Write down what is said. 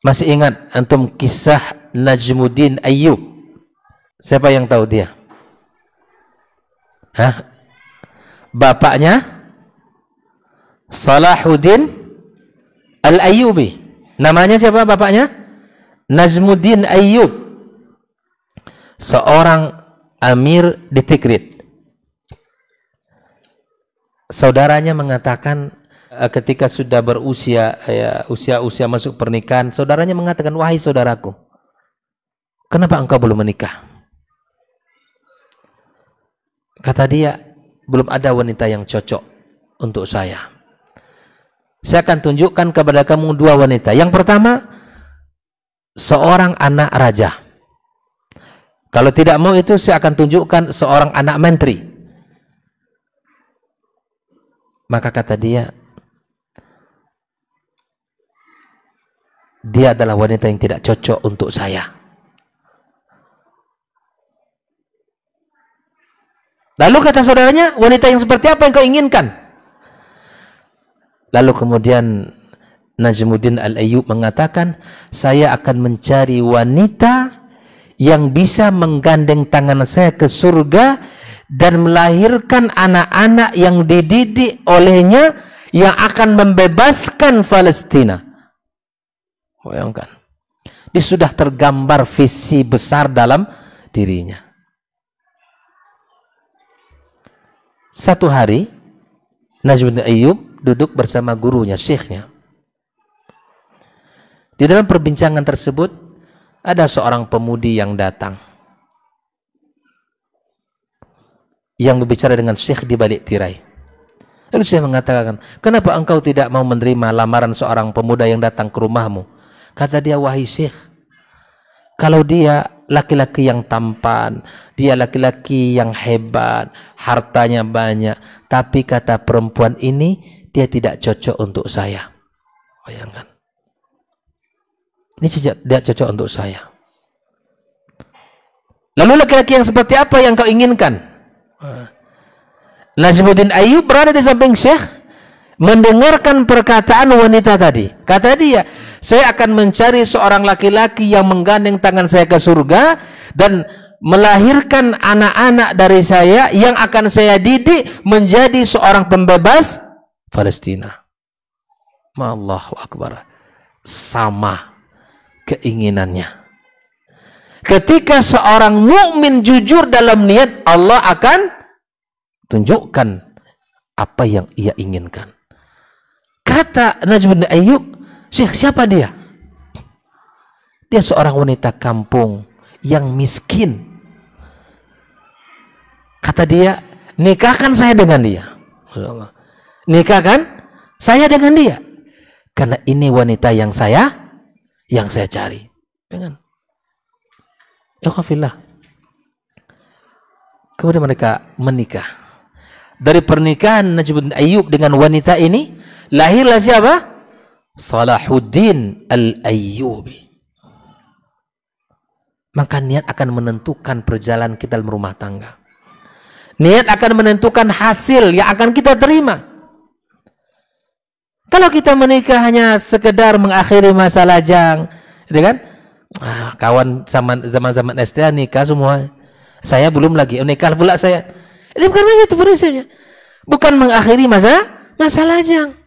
Masih ingat antum kisah Najmuddin Ayyub? Siapa yang tahu dia? Hah? Bapaknya Salahuddin Al-Ayyubi. Namanya siapa bapaknya? Najmuddin Ayyub. Seorang amir di Tikrit saudaranya mengatakan Eh, ketika sudah berusia ya, usia usia masuk pernikahan, saudaranya mengatakan, "Wahai saudaraku, kenapa engkau belum menikah?" Kata dia, "Belum ada wanita yang cocok untuk saya." Saya akan tunjukkan kepada kamu dua wanita. Yang pertama, seorang anak raja. Kalau tidak mau itu saya akan tunjukkan seorang anak menteri. Maka kata dia, dia adalah wanita yang tidak cocok untuk saya. Lalu kata saudaranya, wanita yang seperti apa yang kau inginkan? Lalu kemudian Najmuddin Al-Ayyub mengatakan, saya akan mencari wanita yang bisa menggandeng tangan saya ke surga dan melahirkan anak-anak yang dididik olehnya yang akan membebaskan Palestina. Bayangkan. Dia sudah tergambar visi besar dalam dirinya. Satu hari, Najmuddin Ayyub duduk bersama gurunya, syekhnya. Di dalam perbincangan tersebut, ada seorang pemudi yang datang. Yang berbicara dengan syekh di balik tirai. Lalu saya mengatakan, kenapa engkau tidak mau menerima lamaran seorang pemuda yang datang ke rumahmu? Kata dia, wahai syekh, kalau dia laki-laki yang tampan, dia laki-laki yang hebat, hartanya banyak, tapi kata perempuan ini, dia tidak cocok untuk saya. Bayangkan. Ini tidak cocok untuk saya. Lalu laki-laki yang seperti apa yang kau inginkan? Eh. Nazimuddin Ayub berada di samping Syekh mendengarkan perkataan wanita tadi. Kata dia, saya akan mencari seorang laki-laki yang menggandeng tangan saya ke surga dan melahirkan anak-anak dari saya yang akan saya didik menjadi seorang pembebas Palestina. Allahu Akbar. Sama keinginannya. Ketika seorang mukmin jujur dalam niat, Allah akan tunjukkan apa yang ia inginkan. Kata bin Ayyub, Syekh siapa dia? Dia seorang wanita kampung yang miskin. Kata dia, nikahkan saya dengan dia. Nikahkan saya dengan dia. Karena ini wanita yang saya yang saya cari. Dengan Ikhwafillah. Kemudian mereka menikah dari pernikahan bin Ayyub dengan wanita ini lahirlah siapa? Salahuddin Al-Ayyubi. Maka niat akan menentukan perjalanan kita dalam rumah tangga. Niat akan menentukan hasil yang akan kita terima. Kalau kita menikah hanya sekedar mengakhiri masa lajang, gitu ya kan? Ah, kawan zaman zaman zaman nikah semua. Saya belum lagi oh, nikah pula saya. Ini bukan begitu prinsipnya. Bukan mengakhiri masa masa lajang.